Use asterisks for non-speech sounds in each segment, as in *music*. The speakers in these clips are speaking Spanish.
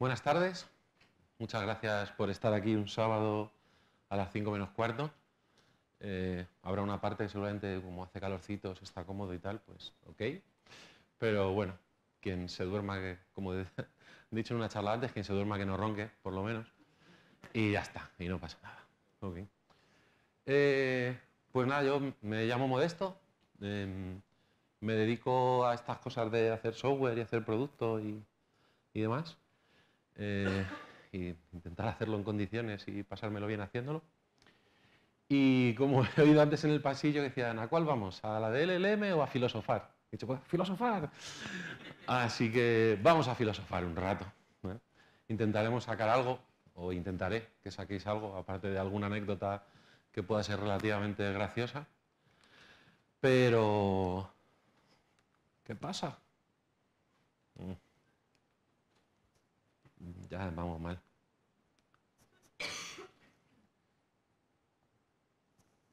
Buenas tardes. Muchas gracias por estar aquí un sábado a las 5 menos cuarto. Eh, habrá una parte que seguramente como hace calorcito, está cómodo y tal, pues ok. Pero bueno, quien se duerma, como he *laughs* dicho en una charla antes, quien se duerma que no ronque, por lo menos. Y ya está, y no pasa nada. Eh, pues nada, yo me llamo Modesto. Em, me dedico a estas cosas de hacer software y hacer producto y demás. Eh, intentar hacerlo en condiciones y pasármelo bien haciéndolo. Y como he oído antes en el pasillo, decían, ¿a cuál vamos? ¿A la de LLM o a filosofar? He dicho, pues, filosofar. Así que vamos a filosofar un rato. Intentaremos sacar algo, o intentaré que saquéis algo, aparte de alguna anécdota que pueda ser relativamente graciosa. Pero, ¿qué pasa? Mm vamos mal.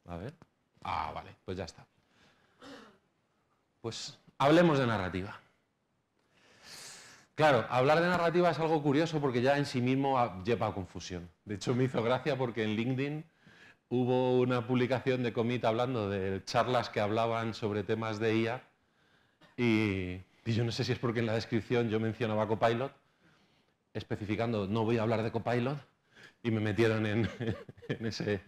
A ver. Ah, vale, pues ya está. Pues hablemos de narrativa. Claro, hablar de narrativa es algo curioso porque ya en sí mismo lleva a confusión. De hecho, me hizo gracia porque en LinkedIn hubo una publicación de Comit hablando de charlas que hablaban sobre temas de IA y, y yo no sé si es porque en la descripción yo mencionaba Copilot especificando no voy a hablar de Copilot y me metieron *laughs* en, ese...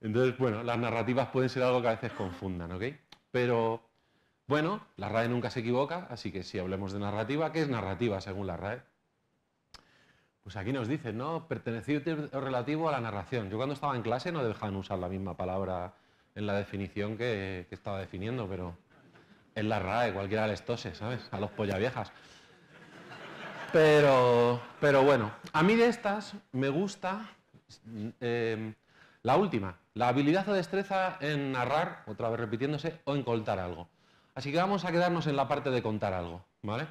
Entonces, bueno, las narrativas pueden ser algo que a veces confundan, ¿ok? Pero, bueno, la RAE nunca se equivoca, así que si hablemos de narrativa, ¿qué es narrativa según la RAE? Pues aquí nos dicen, ¿no? Perteneciente relativo a la narración. Yo cuando estaba en clase no dejaban usar la misma palabra en la definición que, estaba definiendo, pero en la RAE cualquiera les tose, ¿sabes? A los polla viejas. Pero, pero bueno, a mí de estas me gusta em, la última, la habilidad o destreza en narrar, otra vez repitiéndose, o en contar algo. Así que vamos a quedarnos en la parte de contar algo, ¿vale?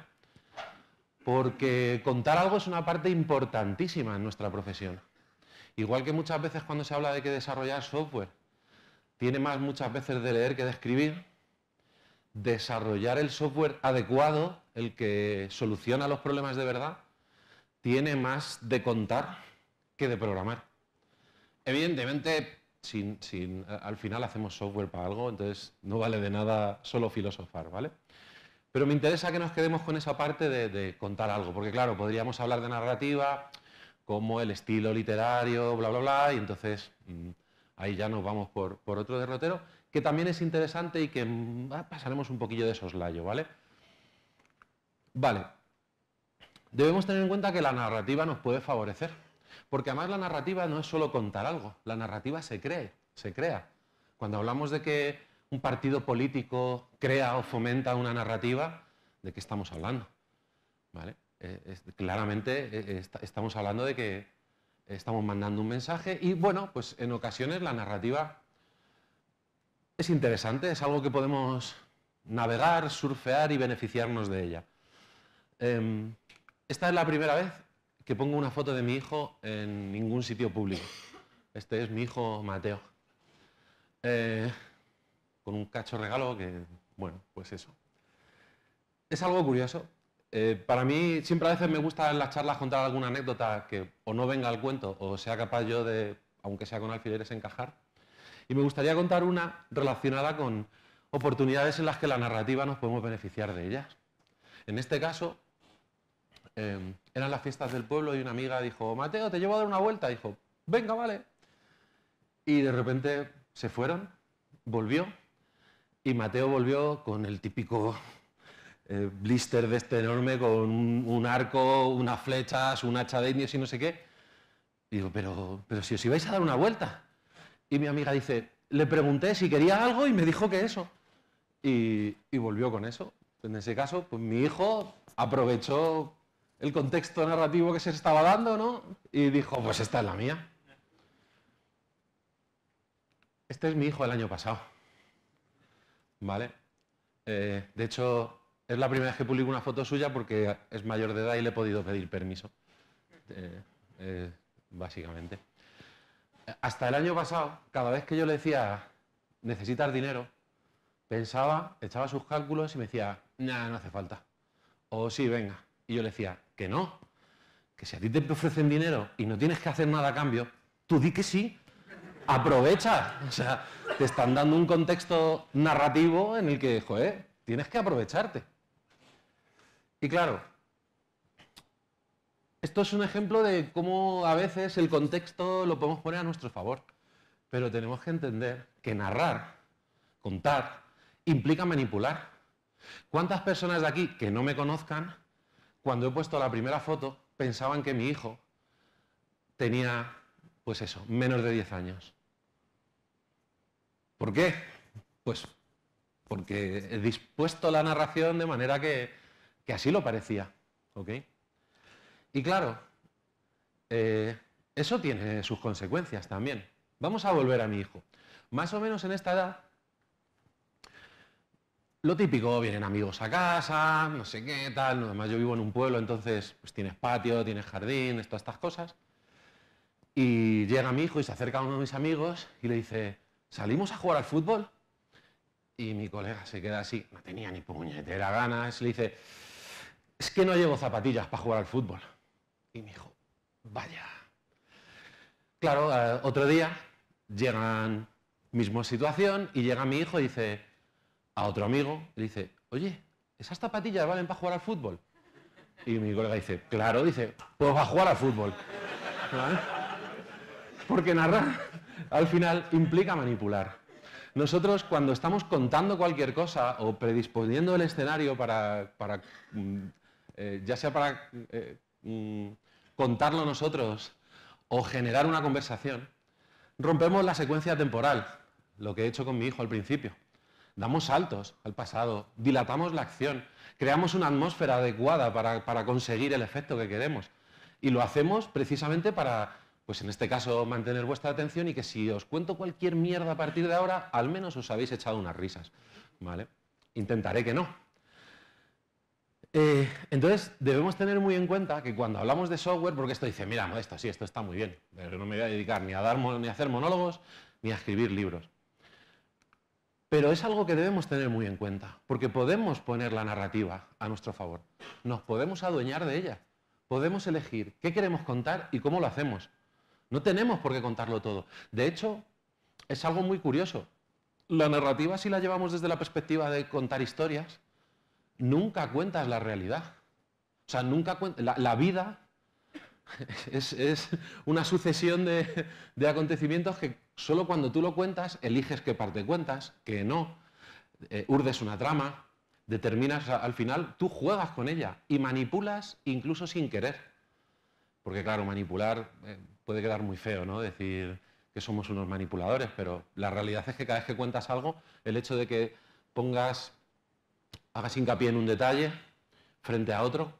Porque contar algo es una parte importantísima en nuestra profesión. Igual que muchas veces cuando se habla de que desarrollar software tiene más muchas veces de leer que de escribir, desarrollar el software adecuado el que soluciona los problemas de verdad, tiene más de contar que de programar. Evidentemente, al final hacemos software para algo, entonces no vale de nada solo filosofar, ¿vale? Pero me interesa que nos quedemos con esa parte de, contar algo, porque claro, podríamos hablar de narrativa como el estilo literario, bla, bla, bla, y entonces mm, ahí ya nos vamos por, otro derrotero, que también es interesante y que mm, ah, pasaremos un poquillo de soslayo, ¿vale? Vale, debemos tener en cuenta que la narrativa nos puede favorecer, porque además la narrativa no es solo contar algo, la narrativa se cree, se crea. Cuando hablamos de que un partido político crea o fomenta una narrativa, ¿de qué estamos hablando? ¿Vale? Eh, claramente eh, eh, estamos hablando de que estamos mandando un mensaje y bueno, pues en ocasiones la narrativa es interesante, es algo que podemos navegar, surfear y beneficiarnos de ella. Em, esta es la primera vez que pongo una foto de mi hijo en ningún sitio público. Este es mi hijo Mateo. Eh, con un cacho regalo que, bueno, pues eso. Es algo curioso. Eh, para mí, siempre a veces me gusta en las charlas contar alguna anécdota que o no venga al cuento o sea capaz yo de, aunque sea con alfileres, encajar. Y me gustaría contar una relacionada con oportunidades en las que la narrativa nos podemos beneficiar de ellas. En este caso, Em, eran las fiestas del pueblo y una amiga dijo, Mateo, te llevo a dar una vuelta. Dijo, venga, vale. Y de repente se fueron, volvió, y Mateo volvió con el típico eh, blister de este enorme, con un, arco, unas flechas, un hacha de indios y no sé qué. Y digo, pero, pero si os ibais a dar una vuelta. Y mi amiga dice, le pregunté si quería algo y me dijo que eso. Y, y volvió con eso. En ese caso, pues mi hijo aprovechó el contexto narrativo que se estaba dando, ¿no? Y dijo, pues esta es la mía. Este es mi hijo del año pasado. ¿Vale? Eh, de hecho, es la primera vez que publico una foto suya porque es mayor de edad y le he podido pedir permiso. Eh, eh, básicamente. Hasta el año pasado, cada vez que yo le decía, necesitas dinero, pensaba, echaba sus cálculos y me decía, nada, no hace falta. O sí, venga. Y yo le decía, que no. Que si a ti te ofrecen dinero y no tienes que hacer nada a cambio, tú di que sí. Aprovecha. O sea, te están dando un contexto narrativo en el que, joder, tienes que aprovecharte. Y claro, esto es un ejemplo de cómo a veces el contexto lo podemos poner a nuestro favor. Pero tenemos que entender que narrar, contar, implica manipular. ¿Cuántas personas de aquí que no me conozcan cuando he puesto la primera foto, pensaban que mi hijo tenía, pues eso, menos de 10 años. ¿Por qué? Pues porque he dispuesto la narración de manera que, así lo parecía. Y claro, eh, eso tiene sus consecuencias también. Vamos a volver a mi hijo. Más o menos en esta edad, lo típico, vienen amigos a casa, no sé qué, tal. Además, yo vivo en un pueblo, entonces pues, tienes patio, tienes jardín, todas estas cosas. Y llega mi hijo y se acerca a uno de mis amigos y le dice, ¿salimos a jugar al fútbol? Y mi colega se queda así, no tenía ni puñetera ganas, le dice, es que no llevo zapatillas para jugar al fútbol. Y mi hijo, vaya. Claro, eh, otro día llegan, mismo situación, y llega mi hijo y dice, a otro amigo le dice, oye, esas zapatillas valen para jugar al fútbol. Y mi colega dice, claro, dice, pues va a jugar al fútbol. Porque narrar al final implica manipular. Nosotros cuando estamos contando cualquier cosa o predisponiendo el escenario para, para mm, eh, ya sea para eh, mm, contarlo nosotros o generar una conversación, rompemos la secuencia temporal, lo que he hecho con mi hijo al principio damos saltos al pasado, dilatamos la acción, creamos una atmósfera adecuada para, conseguir el efecto que queremos. Y lo hacemos precisamente para, pues en este caso, mantener vuestra atención y que si os cuento cualquier mierda a partir de ahora, al menos os habéis echado unas risas. ¿Vale? Intentaré que no. Eh, entonces, debemos tener muy en cuenta que cuando hablamos de software, porque esto dice, mira, esto sí, esto está muy bien, pero no me voy a dedicar ni a dar ni a hacer monólogos, ni a escribir libros. Pero es algo que debemos tener muy en cuenta, porque podemos poner la narrativa a nuestro favor, nos podemos adueñar de ella, podemos elegir qué queremos contar y cómo lo hacemos. No tenemos por qué contarlo todo. De hecho, es algo muy curioso. La narrativa, si la llevamos desde la perspectiva de contar historias, nunca cuentas la realidad. O sea, nunca la, la, vida *laughs* es, una sucesión de acontecimientos que Solo cuando tú lo cuentas, eliges qué parte cuentas, qué no, eh, urdes una trama, determinas al final, tú juegas con ella y manipulas incluso sin querer. Porque claro, manipular eh, puede quedar muy feo, ¿no? Decir que somos unos manipuladores, pero la realidad es que cada vez que cuentas algo, el hecho de que pongas, hagas hincapié en un detalle frente a otro,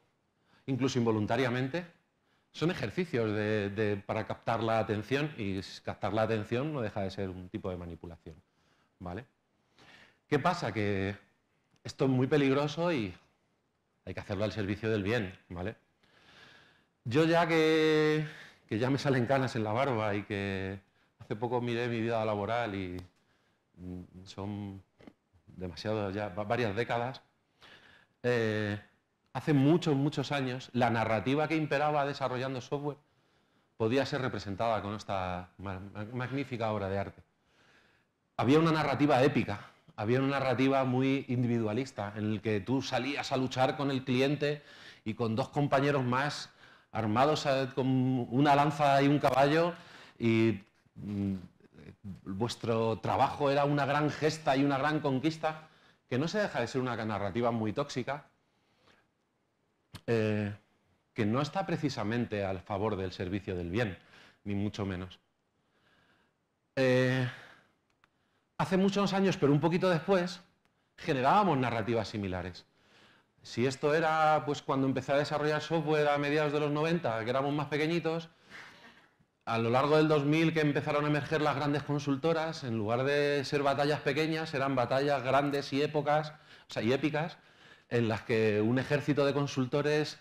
incluso involuntariamente, son ejercicios para captar la atención y captar la atención no deja de ser un tipo de manipulación. ¿vale? ¿Qué pasa? Que esto es muy peligroso y hay que hacerlo al servicio del bien. ¿vale? Yo ya que, ya me salen canas en la barba y que hace poco miré mi vida laboral y mm, son demasiadas ya varias décadas, eh, hace muchos, muchos años, la narrativa que imperaba desarrollando software podía ser representada con esta magnífica obra de arte. Había una narrativa épica, había una narrativa muy individualista, en el que tú salías a luchar con el cliente y con dos compañeros más armados eh, con una lanza y un caballo y mm, vuestro trabajo era una gran gesta y una gran conquista que no se deja de ser una narrativa muy tóxica, eh, que no está precisamente al favor del servicio del bien, ni mucho menos. Eh, hace muchos años, pero un poquito después, generábamos narrativas similares. Si esto era pues, cuando empecé a desarrollar software a mediados de los 90, que éramos más pequeñitos, a lo largo del 2000 que empezaron a emerger las grandes consultoras, en lugar de ser batallas pequeñas, eran batallas grandes y épocas, y épicas, en las que un ejército de consultores,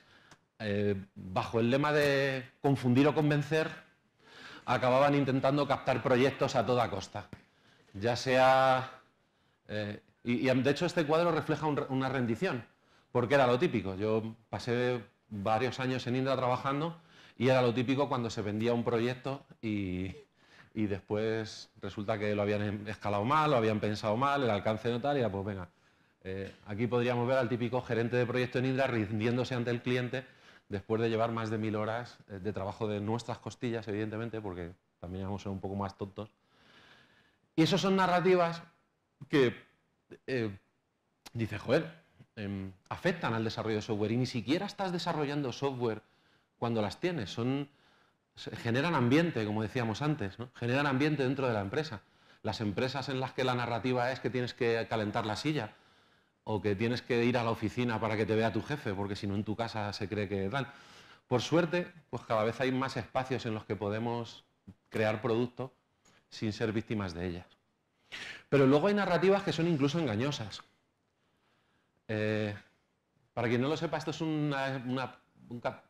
eh, bajo el lema de confundir o convencer, acababan intentando captar proyectos a toda costa. Ya sea... Eh, y, de hecho este cuadro refleja una rendición, porque era lo típico. Yo pasé varios años en Indra trabajando y era lo típico cuando se vendía un proyecto y, después resulta que lo habían escalado mal, lo habían pensado mal, el alcance no tal, y era pues venga, eh, aquí podríamos ver al típico gerente de proyecto en Indra rindiéndose ante el cliente después de llevar más de mil horas eh, de trabajo de nuestras costillas, evidentemente, porque también vamos a ser un poco más tontos. Y eso son narrativas que, eh, dice, Joel, em, afectan al desarrollo de software y ni siquiera estás desarrollando software cuando las tienes. Son, generan ambiente, como decíamos antes, generan ambiente dentro de la empresa. Las empresas en las que la narrativa es que tienes que calentar la silla o que tienes que ir a la oficina para que te vea tu jefe, porque si no en tu casa se cree que tal. Por suerte, pues cada vez hay más espacios en los que podemos crear productos sin ser víctimas de ellas. Pero luego hay narrativas que son incluso engañosas. Eh, para quien no lo sepa, esto es una,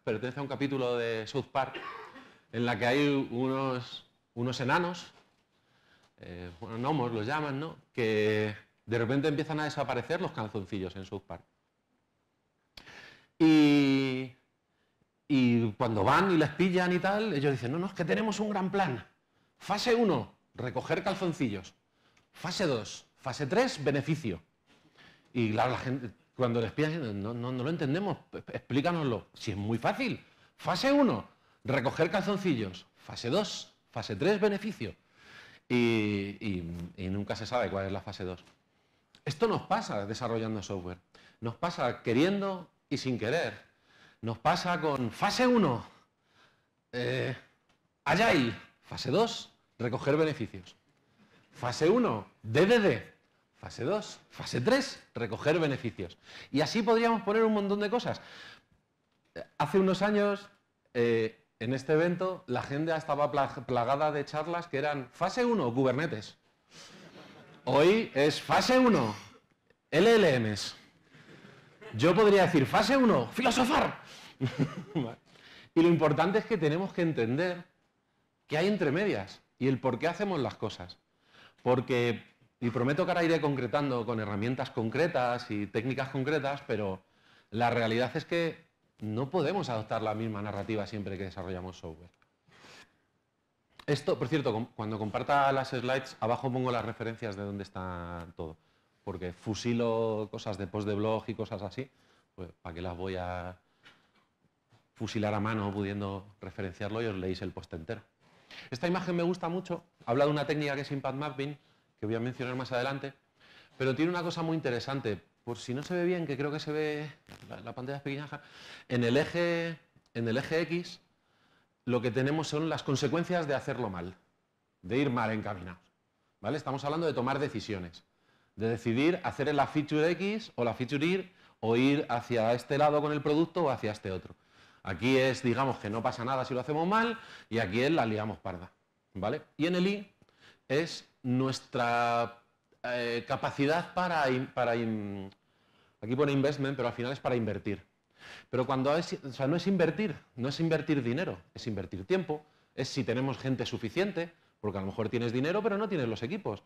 pertenece a un capítulo de South Park en la que hay unos, unos enanos, eh, bueno, gnomos los llaman, ¿no? que de repente empiezan a desaparecer los calzoncillos en South Park. Y, cuando van y les pillan y tal, ellos dicen, no, no, es que tenemos un gran plan. Fase 1, recoger calzoncillos. Fase 2, fase 3, beneficio. Y claro, la gente, cuando les pillan, no, lo entendemos, explícanoslo. Si es muy fácil. Fase 1, recoger calzoncillos. Fase 2, fase 3, beneficio. y, nunca se sabe cuál es la fase 2. Esto nos pasa desarrollando software. Nos pasa queriendo y sin querer. Nos pasa con fase 1, eh, allá hay. Fase 2, recoger beneficios. Fase 1, DDD. Fase 2, fase 3, recoger beneficios. Y así podríamos poner un montón de cosas. Hace unos años, eh, en este evento, la agenda estaba plagada de charlas que eran fase 1, Kubernetes. Hoy es fase 1, LLMs. Yo podría decir, fase 1, filosofar. *laughs* y lo importante es que tenemos que entender que hay entre medias y el por qué hacemos las cosas. Porque, y prometo que ahora iré concretando con herramientas concretas y técnicas concretas, pero la realidad es que no podemos adoptar la misma narrativa siempre que desarrollamos software. Esto, por cierto, cuando comparta las slides, abajo pongo las referencias de dónde está todo. Porque fusilo cosas de post de blog y cosas así, pues para que las voy a fusilar a mano pudiendo referenciarlo y os leéis el post entero. Esta imagen me gusta mucho, habla de una técnica que es Impact Mapping, que voy a mencionar más adelante, pero tiene una cosa muy interesante, por si no se ve bien, que creo que se ve, la, pantalla es pequeñaja, en el eje, en el eje X lo que tenemos son las consecuencias de hacerlo mal, de ir mal encaminados. ¿Vale? Estamos hablando de tomar decisiones, de decidir hacer la feature X o la feature Y o ir hacia este lado con el producto o hacia este otro. Aquí es, digamos, que no pasa nada si lo hacemos mal y aquí es la liamos parda. ¿Vale? Y en el I es nuestra eh, capacidad para, para aquí pone investment, pero al final es para invertir. Pero cuando sea, no es invertir, no es invertir dinero, es invertir tiempo, es si tenemos gente suficiente, porque a lo mejor tienes dinero pero no tienes los equipos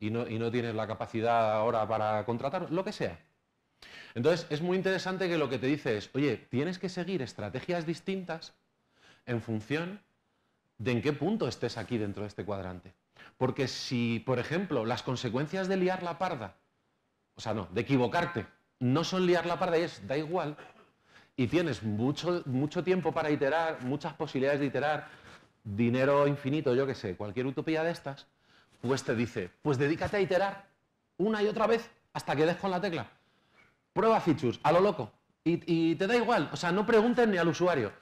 y no, y no tienes la capacidad ahora para contratar, lo que sea. Entonces, es muy interesante que lo que te dice es, oye, tienes que seguir estrategias distintas en función de en qué punto estés aquí dentro de este cuadrante. Porque si, por ejemplo, las consecuencias de liar la parda, o sea, no, de equivocarte, no son liar la parda y es, da igual, y tienes mucho, mucho tiempo para iterar, muchas posibilidades de iterar, dinero infinito, yo qué sé, cualquier utopía de estas, pues te dice, pues dedícate a iterar una y otra vez hasta que des con la tecla. Prueba features, a lo loco. Y, te da igual, o sea, no preguntes ni al usuario,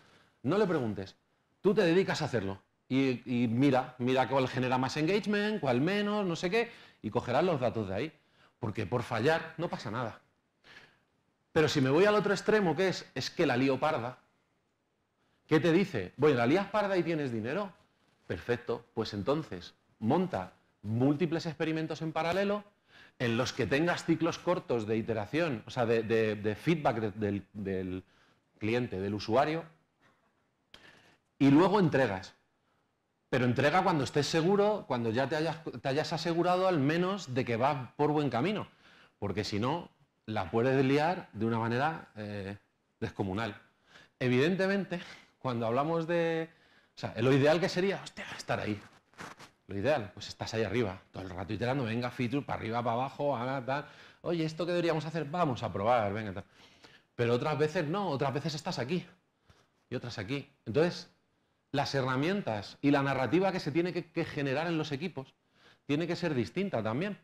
no le preguntes. Tú te dedicas a hacerlo. Y, y, mira, mira cuál genera más engagement, cuál menos, no sé qué, y cogerás los datos de ahí. Porque por fallar no pasa nada. Pero si me voy al otro extremo, ¿qué es? Es que la lío parda. ¿Qué te dice? Bueno, la lías parda y tienes dinero. Perfecto, pues entonces monta múltiples experimentos en paralelo en los que tengas ciclos cortos de iteración, o sea, de, feedback del, cliente, del usuario, y luego entregas. Pero entrega cuando estés seguro, cuando ya te hayas, te hayas, asegurado al menos de que va por buen camino. Porque si no, la puedes liar de una manera eh, descomunal. Evidentemente, cuando hablamos de... O sea, lo ideal que sería, hostia, estar ahí. Lo ideal, pues estás ahí arriba, todo el rato iterando, venga, feature, para arriba, para abajo, ah, ah, tal. Oye, ¿esto que deberíamos hacer? Vamos a probar, venga, tal. Pero otras veces no, otras veces estás aquí y otras aquí. Entonces, las herramientas y la narrativa que se tiene que, que generar en los equipos tiene que ser distinta también.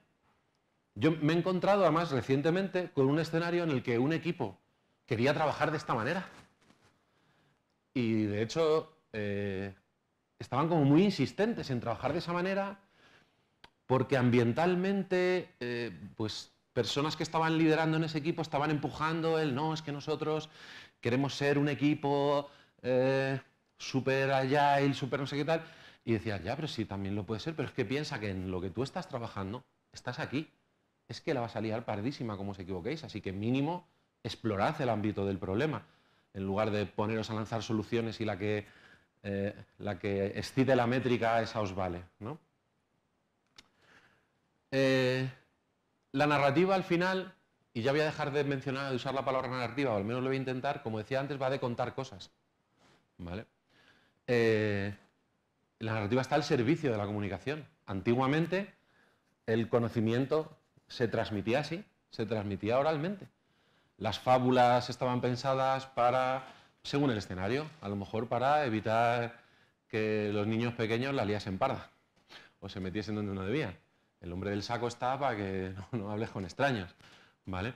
Yo me he encontrado además recientemente con un escenario en el que un equipo quería trabajar de esta manera. Y de hecho eh, estaban como muy insistentes en trabajar de esa manera porque ambientalmente, eh, pues personas que estaban liderando en ese equipo estaban empujando el no, es que nosotros queremos ser un equipo eh, allá agile, súper no sé qué tal. Y decía, ya, pero sí, también lo puede ser, pero es que piensa que en lo que tú estás trabajando, estás aquí es que la va a liar pardísima como os equivoquéis, así que mínimo explorad el ámbito del problema, en lugar de poneros a lanzar soluciones y la que, eh, la que excite la métrica, esa os vale. Eh, la narrativa al final, y ya voy a dejar de mencionar, de usar la palabra narrativa, o al menos lo voy a intentar, como decía antes, va de contar cosas. Eh, la narrativa está al servicio de la comunicación. Antiguamente, el conocimiento se transmitía así, se transmitía oralmente. Las fábulas estaban pensadas para, según el escenario, a lo mejor para evitar que los niños pequeños la liasen parda o se metiesen donde no debían. El hombre del saco está para que *laughs* no, hables con extraños, ¿vale?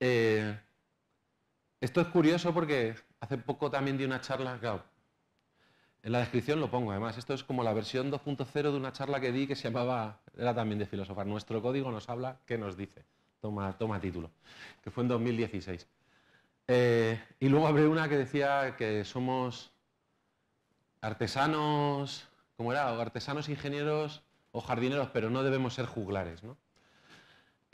Eh, esto es curioso porque hace poco también di una charla, en la descripción lo pongo, además. Esto es como la versión 2.0 de una charla que di que se llamaba, era también de filosofar. Nuestro código nos habla, ¿qué nos dice? Toma, toma título, que fue en 2016. Eh, y luego habré una que decía que somos artesanos, ¿cómo era? O artesanos, ingenieros o jardineros, pero no debemos ser juglares,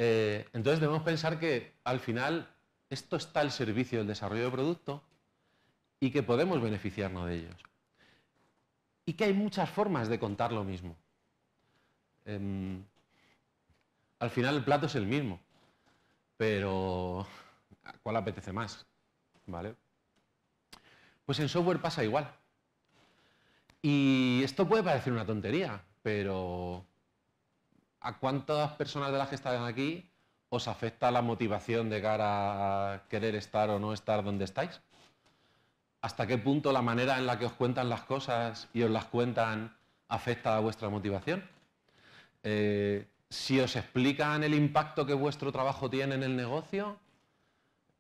eh, entonces debemos pensar que al final esto está al servicio del desarrollo de producto y que podemos beneficiarnos de ellos y que hay muchas formas de contar lo mismo. Em, al final el plato es el mismo, pero ¿cuál apetece más? ¿Vale? Pues en software pasa igual. Y esto puede parecer una tontería, pero ¿a cuántas personas de las que están aquí os afecta la motivación de cara a querer estar o no estar donde estáis? hasta qué punto la manera en la que os cuentan las cosas y os las cuentan afecta a vuestra motivación. Eh, si os explican el impacto que vuestro trabajo tiene en el negocio,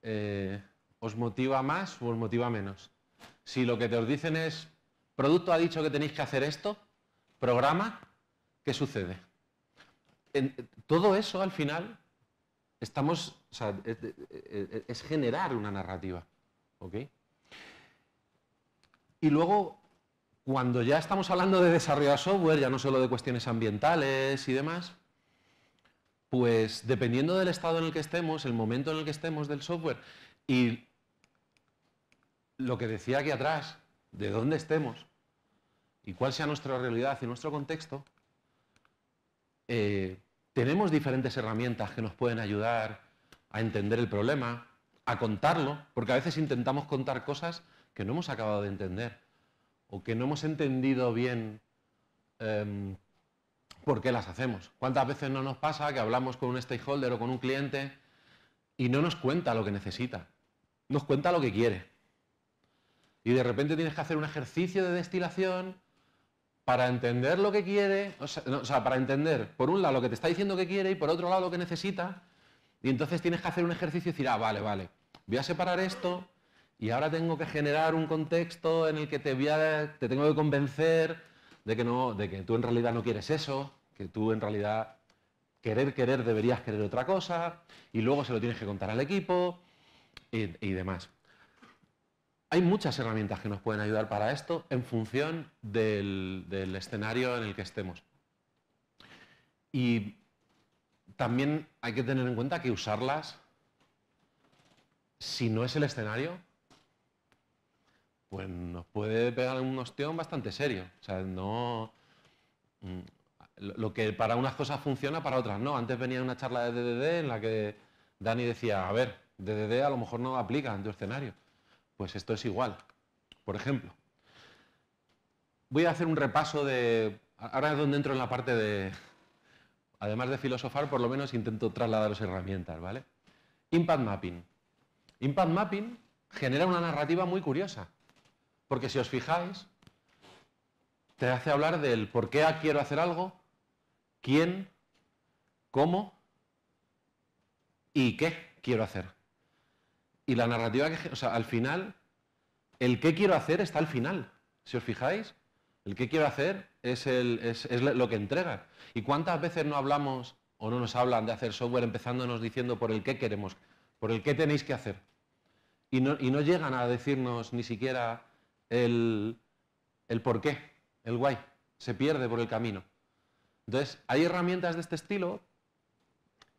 eh, ¿os motiva más o os motiva menos? Si lo que te os dicen es, producto ha dicho que tenéis que hacer esto, programa, ¿qué sucede? En, eh, todo eso al final estamos, es, generar una narrativa. ¿ok?, y luego, cuando ya estamos hablando de desarrollar software, ya no solo de cuestiones ambientales y demás, pues dependiendo del estado en el que estemos, el momento en el que estemos del software y lo que decía aquí atrás, de dónde estemos y cuál sea nuestra realidad y nuestro contexto, eh, tenemos diferentes herramientas que nos pueden ayudar a entender el problema, a contarlo, porque a veces intentamos contar cosas que no hemos acabado de entender o que no hemos entendido bien em, por qué las hacemos. ¿Cuántas veces no nos pasa que hablamos con un stakeholder o con un cliente y no nos cuenta lo que necesita? Nos cuenta lo que quiere. Y de repente tienes que hacer un ejercicio de destilación para entender lo que quiere, o sea, para entender por un lado lo que te está diciendo que quiere y por otro lado lo que necesita. Y entonces tienes que hacer un ejercicio y decir, ah, vale, vale, voy a separar esto, y ahora tengo que generar un contexto en el que te, voy te tengo que convencer de que, no, de que tú en realidad no quieres eso, que tú en realidad querer, querer, deberías querer otra cosa, y luego se lo tienes que contar al equipo y, demás. Hay muchas herramientas que nos pueden ayudar para esto en función del, del escenario en el que estemos. Y también hay que tener en cuenta que usarlas, si no es el escenario, pues nos puede pegar un ostión bastante serio. O sea, no. Mm, lo que para unas cosas funciona, para otras no. Antes venía una charla de DDD en la que Dani decía, a ver, DDD a lo mejor no aplica en tu escenario. Pues esto es igual. Por ejemplo, voy a hacer un repaso de. Ahora es donde entro en la parte de. Además de filosofar, por lo menos intento trasladar las herramientas, ¿vale? Impact Mapping. Impact Mapping genera una narrativa muy curiosa. Porque si os fijáis, te hace hablar del por qué quiero hacer algo, quién, cómo y qué quiero hacer. Y la narrativa que, o sea, al final, el qué quiero hacer está al final. Si os fijáis, el qué quiero hacer es, lo que entrega. ¿Y cuántas veces no hablamos o no nos hablan de hacer software empezándonos diciendo por el qué queremos, por el qué tenéis que hacer? Y no, y no llegan a decirnos ni siquiera el, el porqué, el why se pierde por el camino. Entonces, hay herramientas de este estilo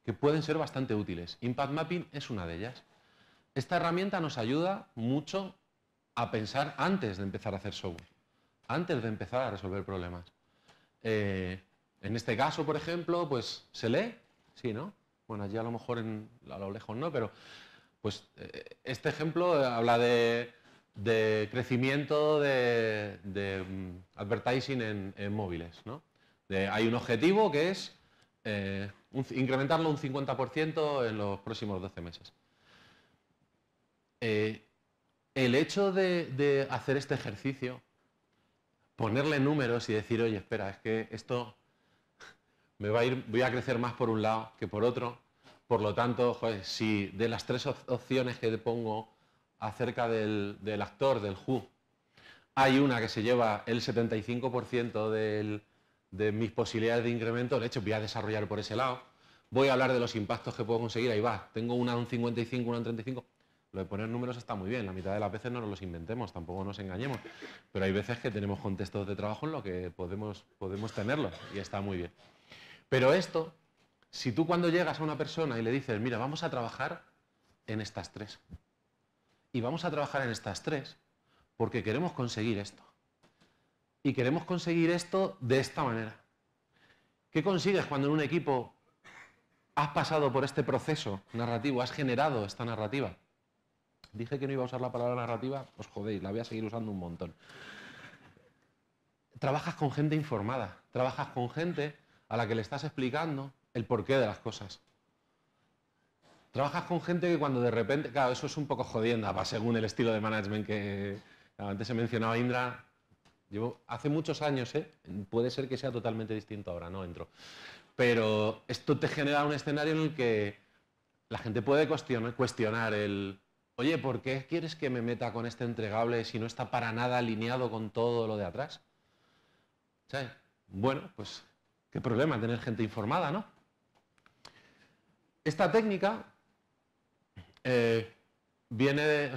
que pueden ser bastante útiles. Impact Mapping es una de ellas. Esta herramienta nos ayuda mucho a pensar antes de empezar a hacer software, antes de empezar a resolver problemas. Eh, en este caso, por ejemplo, pues se lee, sí, ¿no? Bueno, allí a lo mejor en, a lo lejos no, pero pues eh, este ejemplo habla de de crecimiento de, mm, advertising en, móviles. ¿no? hay un objetivo que es eh, incrementarlo un 50% en los próximos 12 meses. Eh, el hecho de, hacer este ejercicio, ponerle números y decir, oye, espera, es que esto me va a ir, voy a crecer más por un lado que por otro, por lo tanto, si de las tres opciones que te pongo, acerca del, actor, del Who. Hay una que se lleva el 75% de mis posibilidades de incremento, de hecho voy a desarrollar por ese lado. Voy a hablar de los impactos que puedo conseguir, ahí va, tengo una un 55, una un 35. Lo de poner números está muy bien, la mitad de las veces no nos los inventemos, tampoco nos engañemos, pero hay veces que tenemos contextos de trabajo en los que podemos, podemos tenerlos y está muy bien. Pero esto, si tú cuando llegas a una persona y le dices, mira, vamos a trabajar en estas tres, y vamos a trabajar en estas tres porque queremos conseguir esto. Y queremos conseguir esto de esta manera. ¿Qué consigues cuando en un equipo has pasado por este proceso narrativo, has generado esta narrativa? Dije que no iba a usar la palabra narrativa, os jodéis, la voy a seguir usando un montón. Trabajas con gente informada, trabajas con gente a la que le estás explicando el porqué de las cosas. Trabajas con gente que cuando de repente, claro, eso es un poco jodienda, según el estilo de management que antes se mencionaba Indra. Llevo hace muchos años, ¿eh? puede ser que sea totalmente distinto ahora, no entro. Pero esto te genera un escenario en el que la gente puede cuestionar, cuestionar el, oye, ¿por qué quieres que me meta con este entregable si no está para nada alineado con todo lo de atrás? ¿Sabes? Bueno, pues qué problema tener gente informada, ¿no? Esta técnica eh, viene,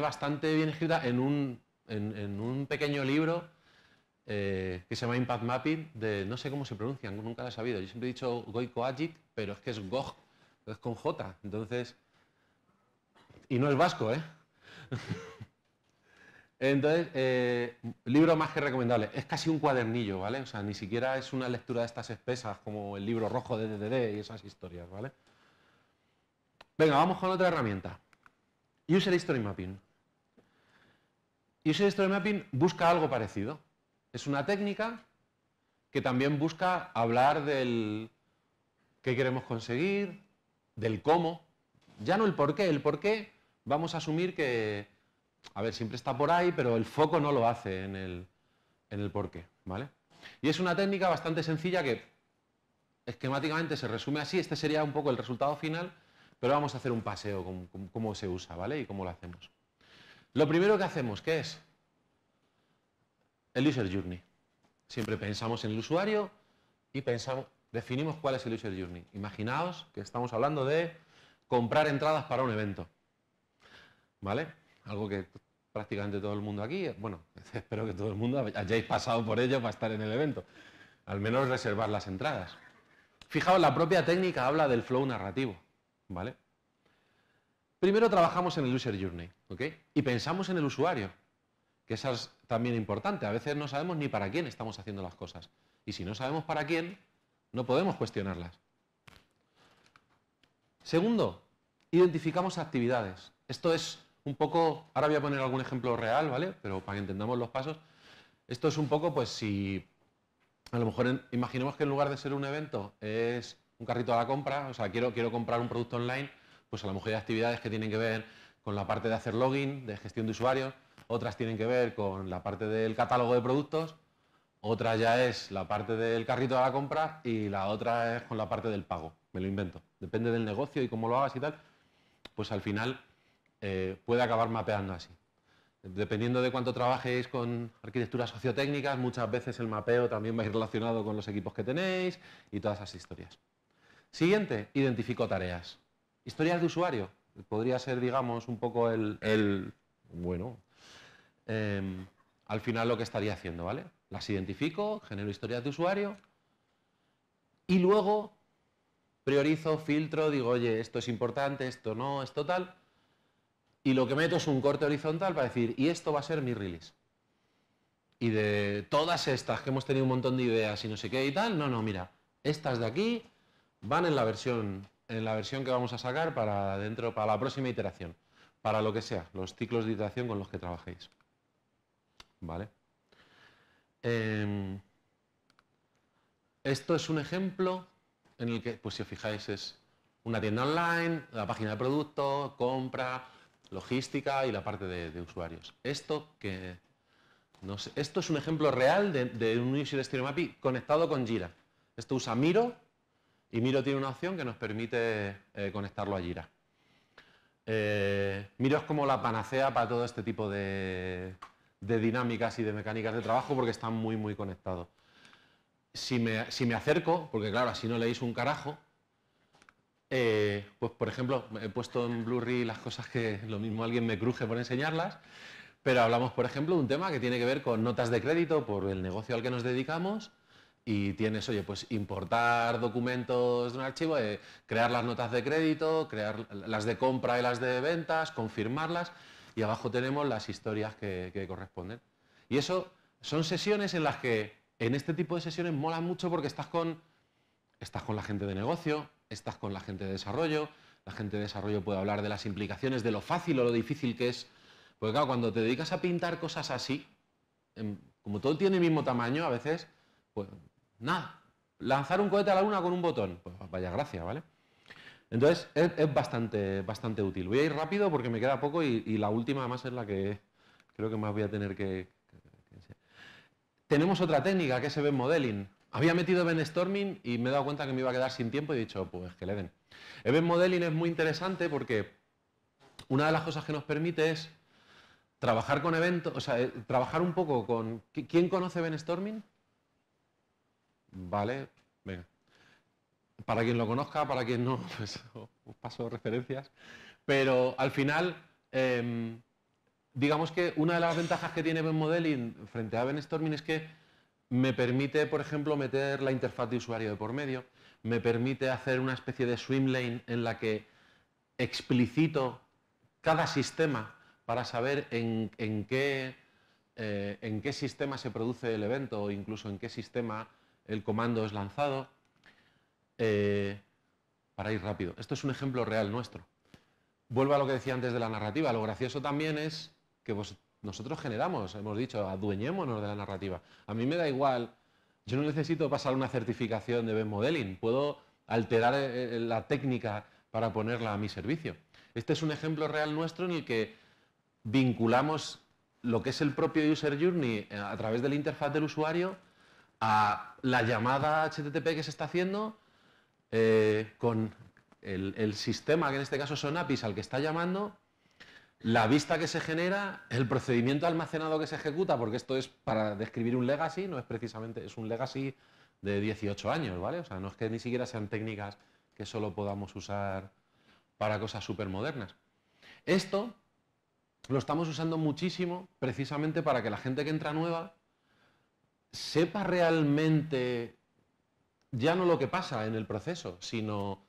bastante bien escrita en un, pequeño libro eh, que se llama Impact Mapping, de no sé cómo se pronuncia, nunca lo he sabido. Yo siempre he dicho Goicoagit, pero es que es Goj, es con J, entonces... Y no es vasco, ¿eh? *laughs* Entonces, eh, libro más que recomendable. Es casi un cuadernillo, ¿vale? O sea, ni siquiera es una lectura de estas espesas como el libro rojo de DDD y esas historias, ¿vale? Venga, vamos con otra herramienta. User History Mapping. User History Mapping busca algo parecido. Es una técnica que también busca hablar del qué queremos conseguir, del cómo, ya no el por qué. El por qué vamos a asumir que, a ver, siempre está por ahí, pero el foco no lo hace en el, en el por qué. ¿vale? Y es una técnica bastante sencilla que esquemáticamente se resume así. Este sería un poco el resultado final pero vamos a hacer un paseo con, cómo se usa, ¿vale? Y cómo lo hacemos. Lo primero que hacemos, ¿qué es? El user journey. Siempre pensamos en el usuario y pensamos, definimos cuál es el user journey. Imaginaos que estamos hablando de comprar entradas para un evento. ¿Vale? Algo que prácticamente todo el mundo aquí, bueno, *laughs* espero que todo el mundo hayáis pasado por ello para estar en el evento. Al menos reservar las entradas. Fijaos, la propia técnica habla del flow narrativo. ¿Vale? Primero trabajamos en el user journey, ¿ok? Y pensamos en el usuario, que eso es también importante. A veces no sabemos ni para quién estamos haciendo las cosas. Y si no sabemos para quién, no podemos cuestionarlas. Segundo, identificamos actividades. Esto es un poco, ahora voy a poner algún ejemplo real, ¿vale? Pero para que entendamos los pasos, esto es un poco, pues si a lo mejor imaginemos que en lugar de ser un evento es un carrito a la compra, o sea, quiero, quiero comprar un producto online, pues a lo mejor hay actividades que tienen que ver con la parte de hacer login, de gestión de usuarios, otras tienen que ver con la parte del catálogo de productos, otra ya es la parte del carrito a la compra y la otra es con la parte del pago, me lo invento. Depende del negocio y cómo lo hagas y tal, pues al final eh, puede acabar mapeando así. Dependiendo de cuánto trabajéis con arquitecturas sociotécnicas, muchas veces el mapeo también va a ir relacionado con los equipos que tenéis y todas esas historias. Siguiente, identifico tareas. Historias de usuario. Podría ser, digamos, un poco el, bueno, em, al final lo que estaría haciendo, ¿vale? Las identifico, genero historias de usuario y luego priorizo, filtro, digo, oye, esto es importante, esto no, esto tal. Y lo que meto es un corte horizontal para decir, y esto va a ser mi release. Y de todas estas que hemos tenido un montón de ideas y no sé qué y tal, no, no, mira, estas de aquí van en la versión, en la versión que vamos a sacar para dentro, para la próxima iteración, para lo que sea, los ciclos de iteración con los que trabajéis. ¿Vale? Em, esto es un ejemplo en el que, pues si os fijáis, es una tienda online, la página de producto compra, logística y la parte de, usuarios. Esto que no esto es un ejemplo real de, un user story API conectado con Jira. Esto usa Miro y Miro tiene una opción que nos permite eh, conectarlo a Jira. Eh, Miro es como la panacea para todo este tipo de, dinámicas y de mecánicas de trabajo porque están muy, muy conectados. Si me, acerco, porque claro, así no leéis un carajo, eh, pues por ejemplo, he puesto en Blu-ray las cosas que lo mismo alguien me cruje por enseñarlas, pero hablamos, por ejemplo, de un tema que tiene que ver con notas de crédito por el negocio al que nos dedicamos y tienes, oye, pues importar documentos de un archivo, eh, crear las notas de crédito, crear las de compra y las de ventas, confirmarlas y abajo tenemos las historias que, corresponden. Y eso son sesiones en las que en este tipo de sesiones mola mucho porque estás con, estás con la gente de negocio, estás con la gente de desarrollo, la gente de desarrollo puede hablar de las implicaciones, de lo fácil o lo difícil que es. Porque claro, cuando te dedicas a pintar cosas así, em, como todo tiene el mismo tamaño, a veces pues, Nada. Lanzar un cohete a la luna con un botón. Pues vaya gracia, ¿vale? Entonces es, bastante, bastante útil. Voy a ir rápido porque me queda poco y, la última además es la que creo que más voy a tener que... Tenemos otra técnica que es event modeling. Había metido event storming y me he dado cuenta que me iba a quedar sin tiempo y he dicho, pues que le den. Event modeling es muy interesante porque una de las cosas que nos permite es trabajar con eventos, o sea, eh, trabajar un poco con... ¿Quién conoce event storming? Vale, venga. Para quien lo conozca, para quien no, *laughs* pues os paso referencias. Pero al final, em, digamos que una de las ventajas que tiene Ben Modeling frente a Ben es que me permite, por ejemplo, meter la interfaz de usuario de por medio, me permite hacer una especie de swim lane en la que explicito cada sistema para saber en, qué, eh, en qué sistema se produce el evento o incluso en qué sistema el comando es lanzado, eh, para ir rápido. Esto es un ejemplo real nuestro. Vuelvo a lo que decía antes de la narrativa. Lo gracioso también es que nosotros generamos, hemos dicho, adueñémonos de la narrativa. A mí me da igual, yo no necesito pasar una certificación de Ben Modeling, puedo alterar eh, eh, la técnica para ponerla a mi servicio. Este es un ejemplo real nuestro en el que vinculamos lo que es el propio User Journey a través de la interfaz del usuario a la llamada HTTP que se está haciendo eh, con el, sistema, que en este caso son APIs, al que está llamando, la vista que se genera, el procedimiento almacenado que se ejecuta, porque esto es para describir un legacy, no es precisamente, es un legacy de 18 años, ¿vale? O sea, no es que ni siquiera sean técnicas que solo podamos usar para cosas súper modernas. Esto lo estamos usando muchísimo precisamente para que la gente que entra nueva sepa realmente ya no lo que pasa en el proceso, sino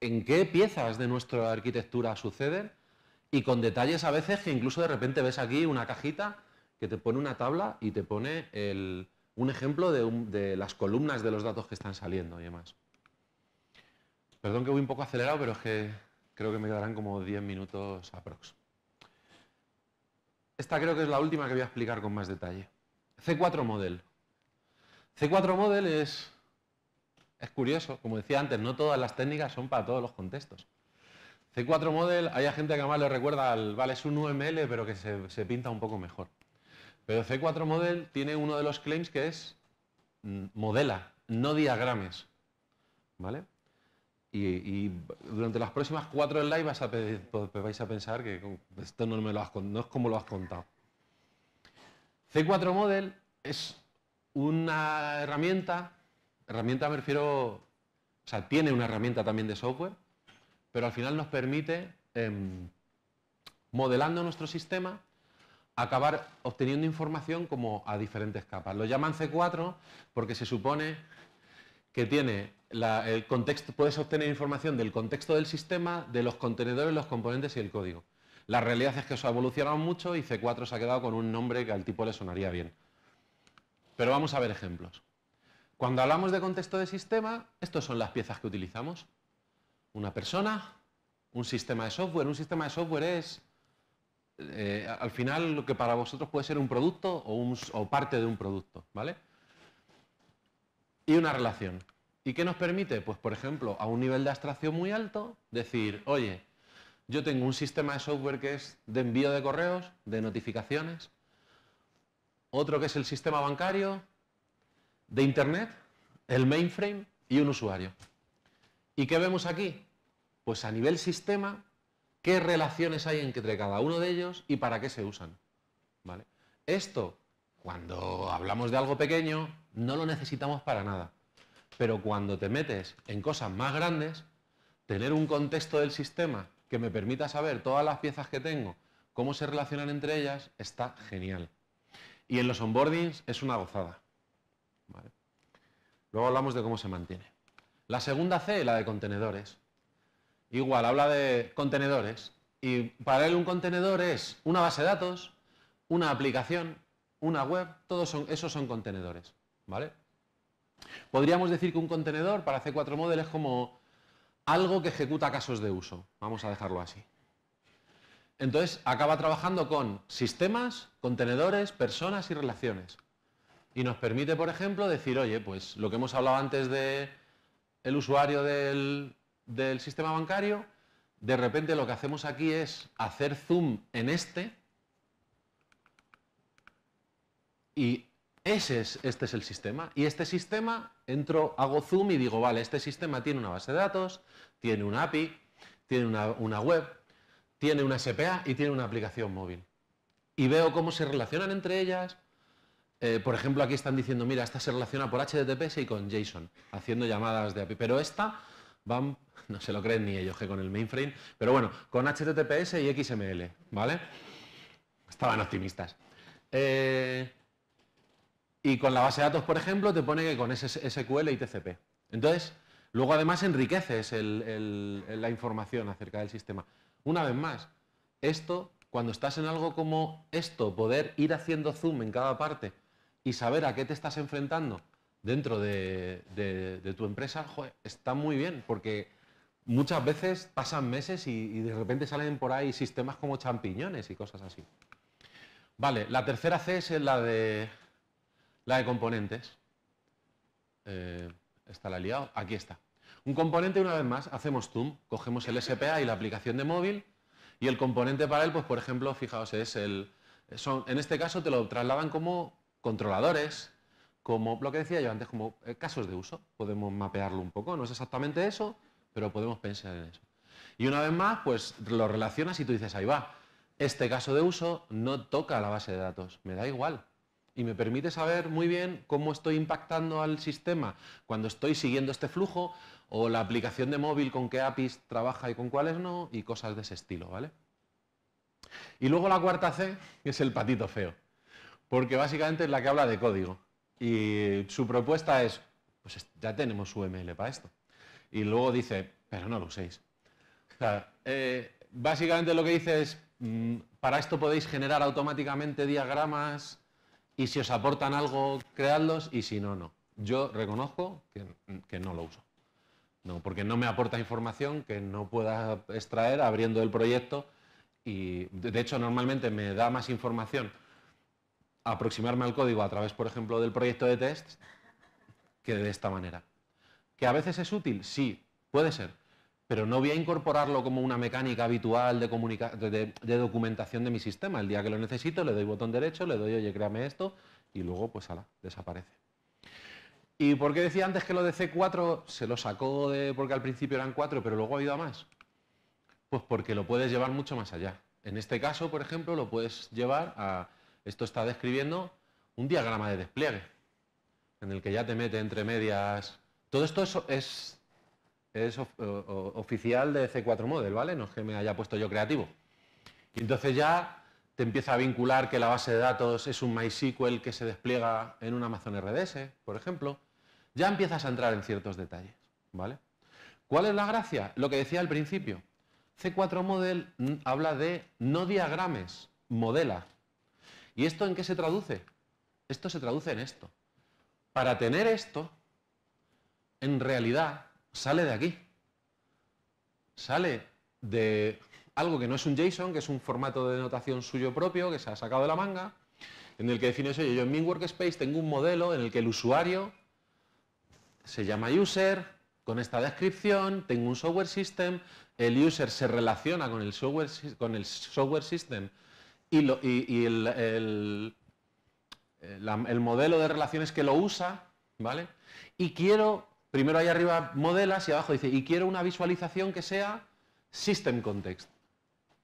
en qué piezas de nuestra arquitectura suceden y con detalles a veces que incluso de repente ves aquí una cajita que te pone una tabla y te pone un ejemplo de, las columnas de los datos que están saliendo y demás. Perdón que voy un poco acelerado, pero es que creo que me quedarán como 10 minutos aprox. Esta creo que es la última que voy a explicar con más detalle. C4 Model. C4 Model es, curioso, como decía antes, no todas las técnicas son para todos los contextos. C4 Model, hay gente que además le recuerda al, vale, es un UML, pero que se, pinta un poco mejor. Pero C4 Model tiene uno de los claims que es mm, modela, no diagrames. ¿Vale? Y, durante las próximas cuatro slides vais a, pues, vais a pensar que esto no, me lo has, no es como lo has contado. C4 Model es una herramienta, herramienta me refiero, o sea, tiene una herramienta también de software, pero al final nos permite, em, modelando nuestro sistema, acabar obteniendo información como a diferentes capas. Lo llaman C4 porque se supone que tiene el contexto, puedes obtener información del contexto del sistema, de los contenedores, los componentes y el código. La realidad es que eso ha evolucionado mucho y C4 se ha quedado con un nombre que al tipo le sonaría bien. Pero vamos a ver ejemplos. Cuando hablamos de contexto de sistema, estas son las piezas que utilizamos. Una persona, un sistema de software. Un sistema de software es, eh, al final, lo que para vosotros puede ser un producto o, o parte de un producto. ¿vale? Y una relación. ¿Y qué nos permite? Pues, por ejemplo, a un nivel de abstracción muy alto, decir, oye, yo tengo un sistema de software que es de envío de correos, de notificaciones, otro que es el sistema bancario, de Internet, el mainframe y un usuario. ¿Y qué vemos aquí? Pues a nivel sistema, qué relaciones hay entre cada uno de ellos y para qué se usan. ¿Vale? Esto, cuando hablamos de algo pequeño, no lo necesitamos para nada. Pero cuando te metes en cosas más grandes, tener un contexto del sistema que me permita saber todas las piezas que tengo, cómo se relacionan entre ellas, está genial. Y en los onboardings es una gozada. Luego hablamos de cómo se mantiene. La segunda C, la de contenedores. Igual, habla de contenedores. Y para él un contenedor es una base de datos, una aplicación, una web, todos son, esos son contenedores. ¿Vale? Podríamos decir que un contenedor para C4 Model es como algo que ejecuta casos de uso. Vamos a dejarlo así. Entonces, acaba trabajando con sistemas, contenedores, personas y relaciones. Y nos permite, por ejemplo, decir, oye, pues lo que hemos hablado antes del usuario del, del sistema bancario, de repente lo que hacemos aquí es hacer zoom en este y este es el sistema. Y este sistema, entro, hago zoom y digo, vale, este sistema tiene una base de datos, tiene una API, tiene una, web, tiene una SPA y tiene una aplicación móvil. Y veo cómo se relacionan entre ellas. Eh, por ejemplo, aquí están diciendo, mira, esta se relaciona por HTTPS y con JSON, haciendo llamadas de API. Pero esta, van, *laughs* no se lo creen ni ellos que con el mainframe, pero bueno, con HTTPS y XML, ¿vale? Estaban optimistas. Eh, y con la base de datos, por ejemplo, te pone que con SQL y TCP. Entonces, luego además enriqueces la información acerca del sistema. Una vez más, esto, cuando estás en algo como esto, poder ir haciendo zoom en cada parte y saber a qué te estás enfrentando dentro de, tu empresa, está muy bien, porque muchas veces pasan meses y, de repente salen por ahí sistemas como champiñones y cosas así. Vale, la tercera C es la de la de componentes. Eh, está la liado. Aquí está. Un componente, una vez más, hacemos zoom. Cogemos el SPA y la aplicación de móvil. Y el componente para él, pues por ejemplo, fijaos, es el. en este caso te lo trasladan como controladores, como lo que decía yo antes, como eh, casos de uso. Podemos mapearlo un poco. No es exactamente eso, pero podemos pensar en eso. Y una vez más, pues lo relacionas y tú dices, ahí va, este caso de uso no toca la base de datos, me da igual y me permite saber muy bien cómo estoy impactando al sistema cuando estoy siguiendo este flujo o la aplicación de móvil con qué APIs trabaja y con cuáles no y cosas de ese estilo, ¿vale? Y luego la cuarta C es el patito feo, porque básicamente es la que habla de código y su propuesta es, pues ya tenemos UML para esto. Y luego dice, pero no lo uséis. Eh, básicamente lo que dice es, mm, para esto podéis generar automáticamente diagramas y si os aportan algo, creadlos y si no, no. Yo reconozco que, no lo uso. No, porque no me aporta información que no pueda extraer abriendo el proyecto y de hecho normalmente me da más información aproximarme al código a través, por ejemplo, del proyecto de test que de esta manera. ¿Que a veces es útil? Sí, puede ser pero no voy a incorporarlo como una mecánica habitual de, de, documentación de mi sistema. El día que lo necesito le doy botón derecho, le doy, oye, créame esto, y luego, pues, ala, desaparece. ¿Y por qué decía antes que lo de C4 se lo sacó de, porque al principio eran cuatro pero luego ha ido a más? Pues porque lo puedes llevar mucho más allá. En este caso, por ejemplo, lo puedes llevar a, esto está describiendo un diagrama de despliegue, en el que ya te mete entre medias. Todo esto es es oficial de C4 Model, ¿vale? No es que me haya puesto yo creativo. Y entonces ya te empieza a vincular que la base de datos es un MySQL que se despliega en un Amazon RDS, por ejemplo. Ya empiezas a entrar en ciertos detalles, ¿vale? ¿Cuál es la gracia? Lo que decía al principio. C4 Model mm, habla de no diagrames, modela. ¿Y esto en qué se traduce? Esto se traduce en esto. Para tener esto, en realidad sale de aquí. Sale de algo que no es un JSON, que es un formato de notación suyo propio, que se ha sacado de la manga, en el que define eso. yo en mi workspace tengo un modelo en el que el usuario se llama user, con esta descripción, tengo un software system, el user se relaciona con el software, con el software system y, el modelo de relaciones que lo usa, ¿vale? Y quiero primero ahí arriba modelas y abajo dice, y quiero una visualización que sea system context.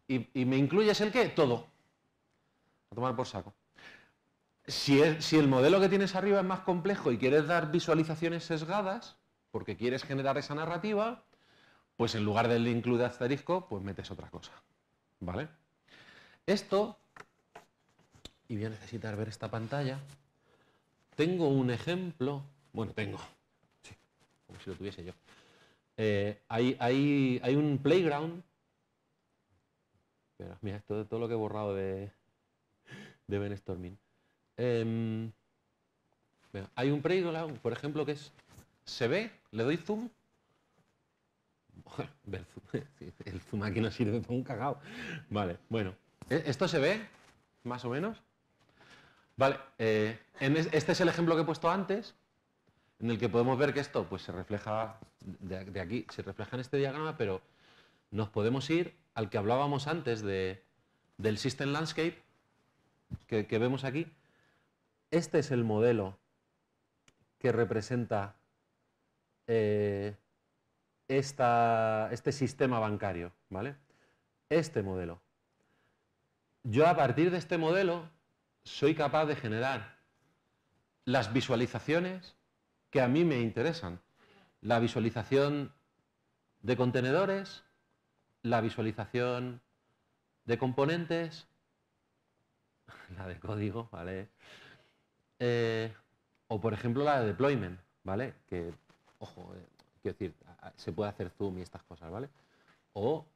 ¿Y, me incluyes el qué? Todo. A tomar por saco. Si, si el modelo que tienes arriba es más complejo y quieres dar visualizaciones sesgadas, porque quieres generar esa narrativa, pues en lugar del include asterisco, pues metes otra cosa. ¿Vale? Esto, y voy a necesitar ver esta pantalla, tengo un ejemplo, bueno, tengo, como si lo tuviese yo. Eh, hay, un playground. Mira, esto es todo lo que he borrado de, de Ben Storming. Em, hay un playground, por ejemplo, que es. ¿Se ve? ¿Le doy zoom? *laughs* *laughs* el, zoom el aquí no sirve para un cagao. Vale, bueno. E, ¿Esto se ve? Más o menos. Vale, eh, este es el ejemplo que he puesto antes en el que podemos ver que esto pues, se refleja de, aquí, se refleja en este diagrama, pero nos podemos ir al que hablábamos antes del System Landscape que, vemos aquí. Este es el modelo que representa eh, este sistema bancario, ¿vale? Este modelo. Yo a partir de este modelo soy capaz de generar las visualizaciones que a mí me interesan. La visualización de contenedores, la visualización de componentes, *laughs* la de código, ¿vale? Eh, o por ejemplo la de deployment, ¿vale? Que, ojo, eh, quiero decir, se puede hacer zoom y estas cosas, ¿vale? O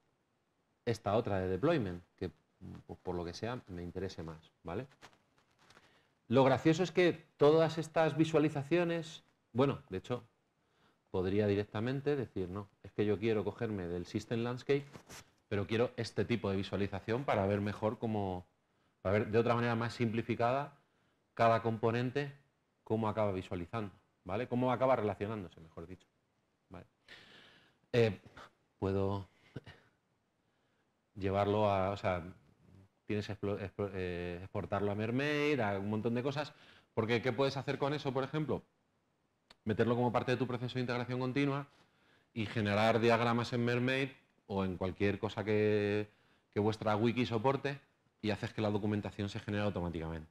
esta otra de deployment, que por lo que sea me interese más, ¿vale? Lo gracioso es que todas estas visualizaciones bueno, de hecho, podría directamente decir, no, es que yo quiero cogerme del System Landscape, pero quiero este tipo de visualización para ver mejor cómo, para ver de otra manera más simplificada cada componente, cómo acaba visualizando, ¿vale? Cómo acaba relacionándose, mejor dicho. Eh, puedo llevarlo a, o sea, tienes que eh, exportarlo a Mermaid, a un montón de cosas, porque ¿qué puedes hacer con eso, por ejemplo? meterlo como parte de tu proceso de integración continua y generar diagramas en Mermaid o en cualquier cosa que, vuestra wiki soporte y haces que la documentación se genere automáticamente.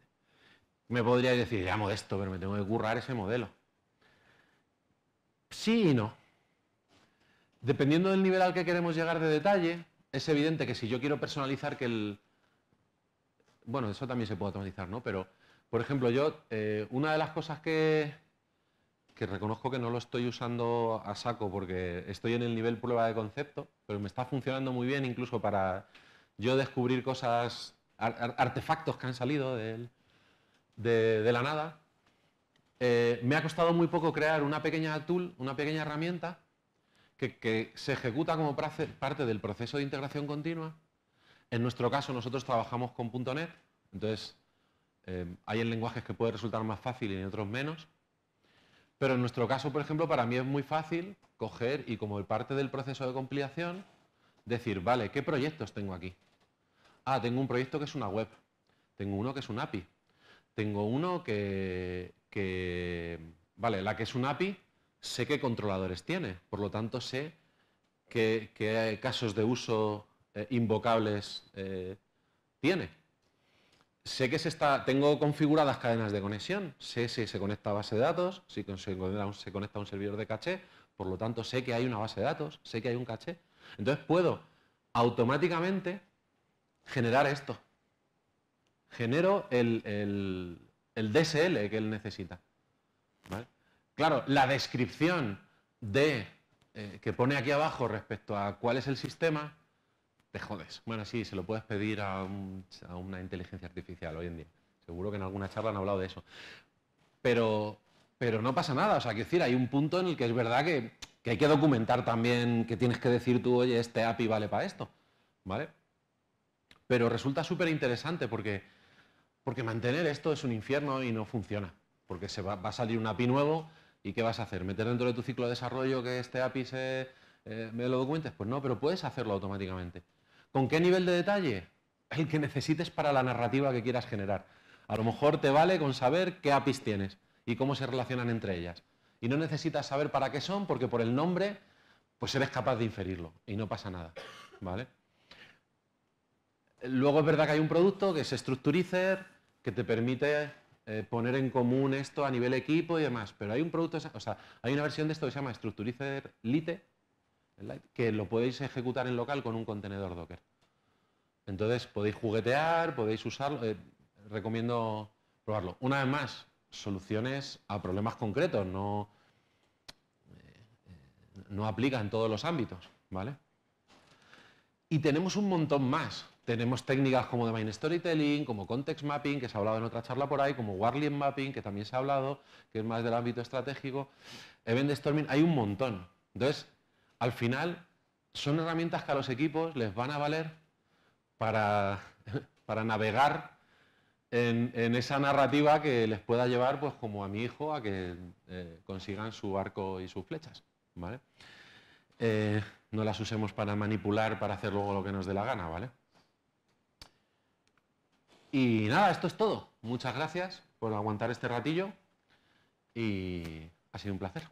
Me podría decir, ya modesto, pero me tengo que currar ese modelo. Sí y no. Dependiendo del nivel al que queremos llegar de detalle, es evidente que si yo quiero personalizar que el... Bueno, eso también se puede automatizar, ¿no? Pero, por ejemplo, yo, eh, una de las cosas que, que reconozco que no lo estoy usando a saco porque estoy en el nivel prueba de concepto, pero me está funcionando muy bien incluso para yo descubrir cosas, artefactos que han salido de, la nada. Eh, me ha costado muy poco crear una pequeña tool, una pequeña herramienta que, se ejecuta como parte del proceso de integración continua. En nuestro caso nosotros trabajamos con .NET, entonces eh, hay en lenguajes que puede resultar más fácil y en otros menos pero en nuestro caso, por ejemplo, para mí es muy fácil coger y como parte del proceso de compilación, decir, vale, ¿qué proyectos tengo aquí? Ah, tengo un proyecto que es una web, tengo uno que es un API, tengo uno que, vale, la que es un API, sé qué controladores tiene, por lo tanto sé qué, casos de uso eh, invocables eh, tiene sé que se está, tengo configuradas cadenas de conexión, sé si se conecta a base de datos, si se conecta a un servidor de caché, por lo tanto sé que hay una base de datos, sé que hay un caché. Entonces puedo automáticamente generar esto. Genero el, DSL que él necesita. Claro, la descripción de, eh, que pone aquí abajo respecto a cuál es el sistema, te jodes. Bueno, sí, se lo puedes pedir a, una inteligencia artificial hoy en día. Seguro que en alguna charla han hablado de eso. Pero, no pasa nada. O sea, quiero decir, hay un punto en el que es verdad que, hay que documentar también, que tienes que decir tú, oye, este API vale para esto. ¿Vale? Pero resulta súper interesante porque, porque mantener esto es un infierno y no funciona. Porque se va, a salir un API nuevo y ¿qué vas a hacer? ¿Meter dentro de tu ciclo de desarrollo que este API se, eh, me lo documentes? Pues no, pero puedes hacerlo automáticamente. ¿Con qué nivel de detalle? El que necesites para la narrativa que quieras generar. A lo mejor te vale con saber qué APIs tienes y cómo se relacionan entre ellas. Y no necesitas saber para qué son porque por el nombre pues eres capaz de inferirlo y no pasa nada. ¿vale? Luego es verdad que hay un producto que es Structurizer, que te permite eh, poner en común esto a nivel equipo y demás, pero hay un producto, o sea, hay una versión de esto que se llama Structurizer Lite, que lo podéis ejecutar en local con un contenedor Docker. Entonces podéis juguetear, podéis usarlo. Eh, recomiendo probarlo. Una vez más, soluciones a problemas concretos, no, eh, no aplica en todos los ámbitos, ¿vale? Y tenemos un montón más. Tenemos técnicas como Domain Storytelling, como Context Mapping, que se ha hablado en otra charla por ahí, como Warlien Mapping, que también se ha hablado, que es más del ámbito estratégico, Event Storming, hay un montón. Entonces, al final son herramientas que a los equipos les van a valer para, *laughs* navegar en, esa narrativa que les pueda llevar, pues como a mi hijo, a que eh, consigan su arco y sus flechas. ¿vale? Eh, no las usemos para manipular, para hacer luego lo que nos dé la gana, ¿vale? Y nada, esto es todo. Muchas gracias por aguantar este ratillo y ha sido un placer.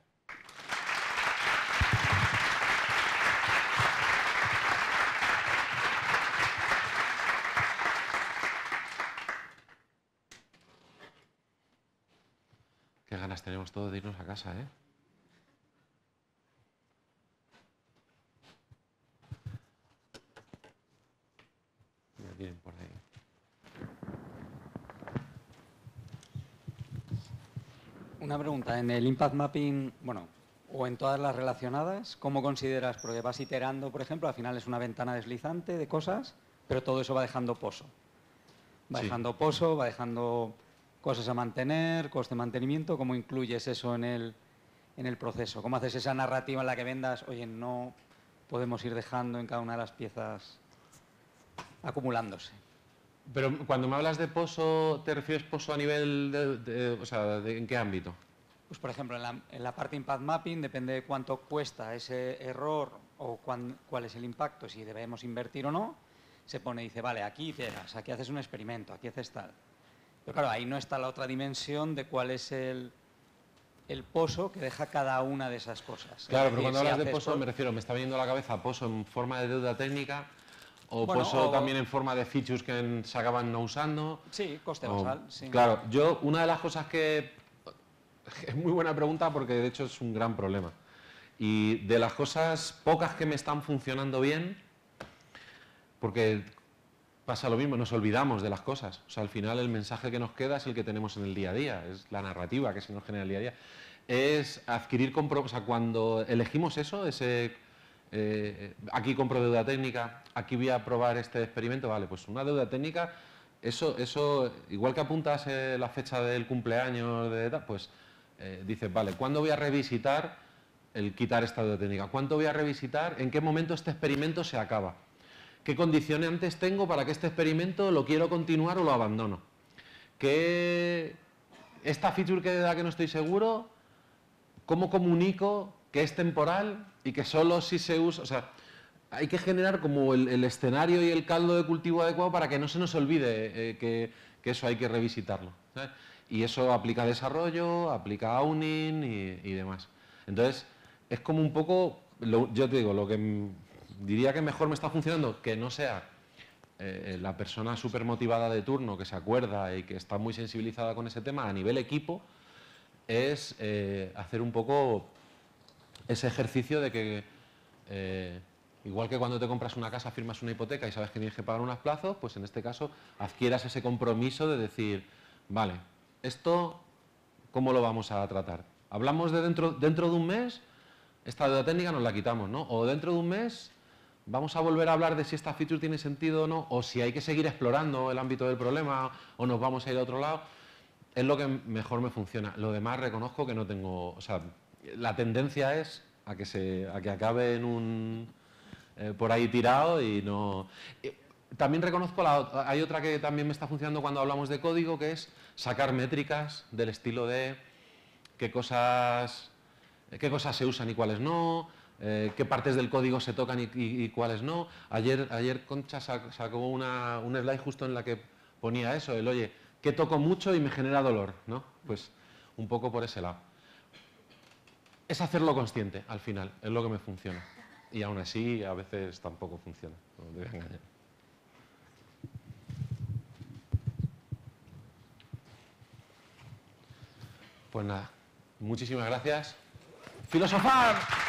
tenemos todo de irnos a casa, ¿eh? Una pregunta, en el impact mapping, bueno, o en todas las relacionadas, ¿cómo consideras? Porque vas iterando, por ejemplo, al final es una ventana deslizante de cosas, pero todo eso va dejando pozo. Va dejando pozo, va dejando cosas a mantener, coste de mantenimiento, cómo incluyes eso en el, proceso, cómo haces esa narrativa en la que vendas, oye, no podemos ir dejando en cada una de las piezas acumulándose. Pero cuando me hablas de pozo, ¿te refieres pozo a nivel de, o sea, en qué ámbito? Pues por ejemplo, en la, en la parte impact mapping depende de cuánto cuesta ese error o cuál es el impacto, si debemos invertir o no, se pone y dice, vale, aquí llegas, aquí haces un experimento, aquí haces tal. Pero claro, ahí no está la otra dimensión de cuál es el, el pozo que deja cada una de esas cosas. Claro, pero cuando hablas de pozo, me refiero, me está viniendo a la cabeza pozo en forma de deuda técnica o pozo también en forma de features que se acaban no usando. Sí, coste Sí. Claro, yo una de las cosas que... *laughs* Es muy buena pregunta porque de hecho es un gran problema. Y de las cosas pocas que me están funcionando bien, porque pasa lo mismo, nos olvidamos de las cosas. O sea, al final el mensaje que nos queda es el que tenemos en el día a día, es la narrativa que se nos genera el día a día. Es adquirir compromiso, o sea, cuando elegimos eso, ese eh, aquí compro deuda técnica, aquí voy a probar este experimento, vale, pues una deuda técnica, eso, eso igual que apuntas eh, la fecha del cumpleaños, de, pues eh, dices, vale, ¿cuándo voy a revisitar el quitar esta deuda técnica? ¿Cuánto voy a revisitar? ¿En qué momento este experimento se acaba? ¿Qué antes tengo para que este experimento lo quiero continuar o lo abandono? ¿Qué, ¿Esta feature que, da que no estoy seguro, cómo comunico que es temporal y que solo si se usa... O sea, hay que generar como el, escenario y el caldo de cultivo adecuado para que no se nos olvide eh, que, eso hay que revisitarlo. Y eso aplica a desarrollo, aplica a owning y, demás. Entonces, es como un poco, yo te digo, lo que diría que mejor me está funcionando que no sea eh, eh, la persona súper motivada de turno que se acuerda y que está muy sensibilizada con ese tema a nivel equipo, es eh, hacer un poco ese ejercicio de que, igual que cuando te compras una casa, firmas una hipoteca y sabes que tienes que pagar unos plazos, pues en este caso adquieras ese compromiso de decir, vale, esto, ¿cómo lo vamos a tratar? Hablamos de dentro, dentro de un mes, esta deuda técnica nos la quitamos, ¿no? O dentro de un mes vamos a volver a hablar de si esta feature tiene sentido o no, o si hay que seguir explorando el ámbito del problema o nos vamos a ir a otro lado, es lo que mejor me funciona. Lo demás reconozco que no tengo, o sea, la tendencia es a que, se, a que acabe en un, eh, por ahí tirado y no... Eh, también reconozco, la, hay otra que también me está funcionando cuando hablamos de código, que es sacar métricas del estilo de qué cosas, qué cosas se usan y cuáles no, eh, qué partes del código se tocan y, cuáles no. Ayer, Concha sacó una, un slide justo en la que ponía eso, el oye, que toco mucho y me genera dolor, ¿no? Pues un poco por ese lado. Es hacerlo consciente al final, es lo que me funciona. Y aún así a veces tampoco funciona, te engañar. Pues nada, muchísimas gracias. ¡Filosofar!